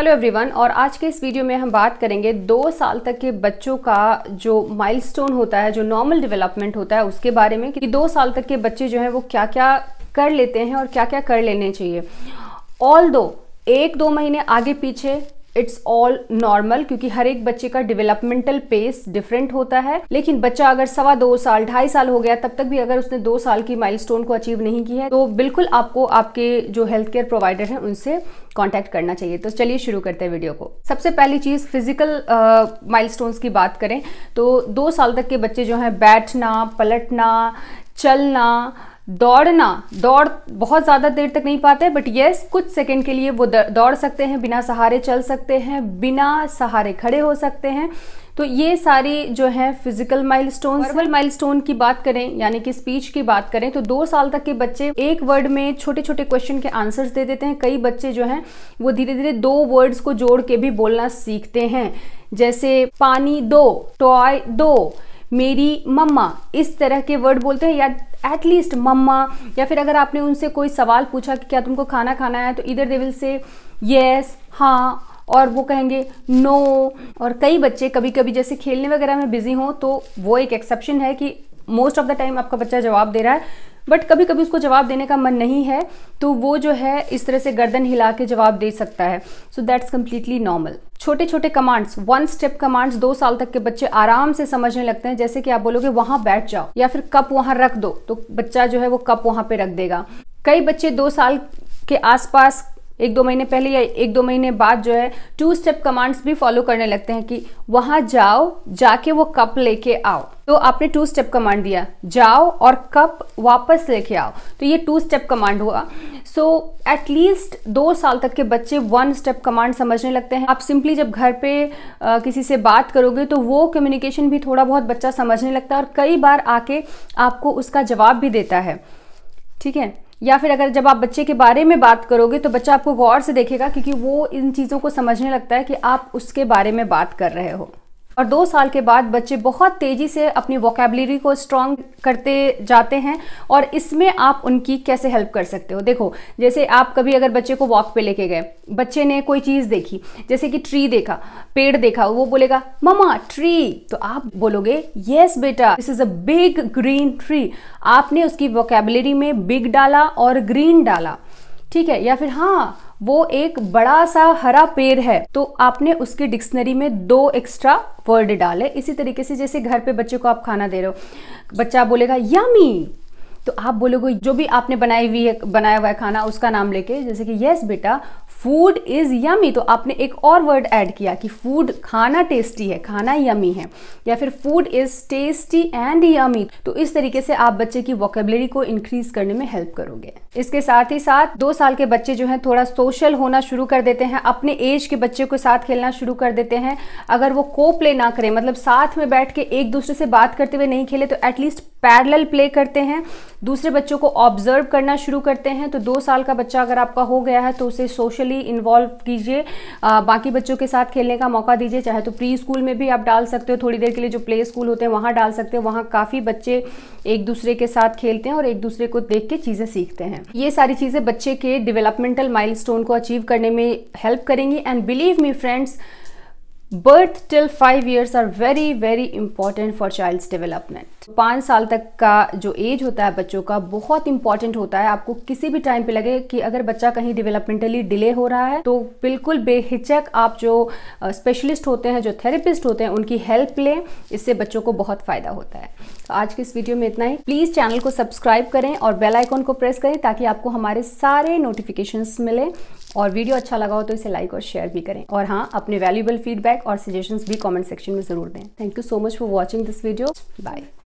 hello everyone और आज के इस वीडियो में हम बात करेंगे दो साल तक के बच्चों का जो माइलस्टोन होता है जो नॉर्मल डेवलपमेंट होता है उसके बारे में कि दो साल तक के बच्चे जो हैं वो क्या क्या कर लेते हैं और क्या क्या कर लेने चाहिए ऑल दो एक दो महीने आगे पीछे इट्स ऑल नॉर्मल क्योंकि हर एक बच्चे का डेवलपमेंटल पेस डिफरेंट होता है लेकिन बच्चा अगर सवा दो साल ढाई साल हो गया तब तक भी अगर उसने दो साल की माइलस्टोन को अचीव नहीं की है तो बिल्कुल आपको आपके जो हेल्थ केयर प्रोवाइडर हैं उनसे कांटेक्ट करना चाहिए तो चलिए शुरू करते हैं वीडियो को सबसे पहली चीज़ फिजिकल माइलस्टोन्स की बात करें तो दो साल तक के बच्चे जो हैं बैठना पलटना चलना दौड़ना दौड़ बहुत ज़्यादा देर तक नहीं पाते बट येस कुछ सेकंड के लिए वो दौड़ सकते हैं बिना सहारे चल सकते हैं बिना सहारे खड़े हो सकते हैं तो ये सारी जो है physical milestone verbal stone की बात करें यानी कि स्पीच की बात करें तो दो साल तक के बच्चे एक वर्ड में छोटे छोटे क्वेश्चन के आंसर्स दे देते हैं कई बच्चे जो हैं वो धीरे धीरे दो वर्ड्स को जोड़ के भी बोलना सीखते हैं जैसे पानी दो टॉय दो मेरी मम्मा इस तरह के वर्ड बोलते हैं या एटलीस्ट मम्मा या फिर अगर आपने उनसे कोई सवाल पूछा कि क्या तुमको खाना खाना है तो इधर दे विल से येस हाँ और वो कहेंगे नो और कई बच्चे कभी कभी जैसे खेलने वगैरह में बिजी हों तो वो एक एक्सेप्शन है कि मोस्ट ऑफ द टाइम आपका बच्चा जवाब दे रहा है बट कभी कभी उसको जवाब देने का मन नहीं है तो वो जो है इस तरह से गर्दन हिला के जवाब दे सकता है सो दैट्स कम्प्लीटली नॉर्मल छोटे छोटे कमांड्स वन स्टेप कमांड्स दो साल तक के बच्चे आराम से समझने लगते हैं जैसे कि आप बोलोगे वहां बैठ जाओ या फिर कप वहां रख दो तो बच्चा जो है वो कप वहां पे रख देगा कई बच्चे दो साल के आसपास एक दो महीने पहले या एक दो महीने बाद जो है टू स्टेप कमांड्स भी फॉलो करने लगते हैं कि वहां जाओ जाके वो कप लेके आओ तो आपने टू स्टेप कमांड दिया जाओ और कप वापस लेके आओ तो ये टू स्टेप कमांड हुआ सो so, एटलीस्ट दो साल तक के बच्चे वन स्टेप कमांड समझने लगते हैं आप सिंपली जब घर पे आ, किसी से बात करोगे तो वो कम्युनिकेशन भी थोड़ा बहुत बच्चा समझने लगता है और कई बार आके आपको उसका जवाब भी देता है ठीक है या फिर अगर जब आप बच्चे के बारे में बात करोगे तो बच्चा आपको गौर से देखेगा क्योंकि वो इन चीज़ों को समझने लगता है कि आप उसके बारे में बात कर रहे हो और दो साल के बाद बच्चे बहुत तेज़ी से अपनी वोकेबलरी को स्ट्रॉन्ग करते जाते हैं और इसमें आप उनकी कैसे हेल्प कर सकते हो देखो जैसे आप कभी अगर बच्चे को वॉक पे लेके गए बच्चे ने कोई चीज़ देखी जैसे कि ट्री देखा पेड़ देखा वो बोलेगा ममा ट्री तो आप बोलोगे येस बेटा this is a big green tree आपने उसकी वोकेबलरी में बिग डाला और ग्रीन डाला ठीक है या फिर हाँ वो एक बड़ा सा हरा पेड़ है तो आपने उसकी डिक्शनरी में दो एक्स्ट्रा वर्ड डाले इसी तरीके से जैसे घर पे बच्चे को आप खाना दे रहे हो बच्चा बोलेगा यामी तो आप बोलोगे जो भी आपने बनाई हुई है बनाया हुआ है खाना उसका नाम लेके जैसे कि यस बेटा फूड इज़ यमी तो आपने एक और वर्ड ऐड किया कि फूड खाना टेस्टी है खाना यमी है या फिर food is tasty and yummy तो इस तरीके से आप बच्चे की वॉकेबलरी को इंक्रीज करने में हेल्प करोगे इसके साथ ही साथ दो साल के बच्चे जो हैं थोड़ा सोशल होना शुरू कर देते हैं अपने एज के बच्चे को साथ खेलना शुरू कर देते हैं अगर वो को प्ले ना करें मतलब साथ में बैठ के एक दूसरे से बात करते हुए नहीं खेले तो एटलीस्ट पैरल प्ले करते हैं दूसरे बच्चों को ऑब्जर्व करना शुरू करते हैं तो दो साल का बच्चा अगर आपका हो गया है तो उसे सोशली इन्वॉल्व कीजिए बाकी बच्चों के साथ खेलने का मौका दीजिए चाहे तो प्री स्कूल में भी आप डाल सकते हो थोड़ी देर के लिए जो प्ले स्कूल होते हैं वहाँ डाल सकते हो वहाँ काफ़ी बच्चे एक दूसरे के साथ खेलते हैं और एक दूसरे को देख के चीज़ें सीखते हैं ये सारी चीज़ें बच्चे के डेवलपमेंटल माइलस्टोन को अचीव करने में हेल्प करेंगी and believe me friends birth till five years are very very important for child's development पाँच साल तक का जो एज होता है बच्चों का बहुत इंपॉर्टेंट होता है आपको किसी भी टाइम पे लगे कि अगर बच्चा कहीं डेवलपमेंटली डिले हो रहा है तो बिल्कुल बेहिचक आप जो स्पेशलिस्ट होते हैं जो थेरेपिस्ट होते हैं उनकी हेल्प लें इससे बच्चों को बहुत फ़ायदा होता है तो आज की इस वीडियो में इतना ही प्लीज़ चैनल को सब्सक्राइब करें और बेल आइकॉन को प्रेस करें ताकि आपको हमारे सारे नोटिफिकेशंस मिले और वीडियो अच्छा लगा हो तो इसे लाइक और शेयर भी करें और हाँ अपने वैल्यूबल फीडबैक और सजेशंस भी कमेंट सेक्शन में ज़रूर दें thank you so much for watching this video bye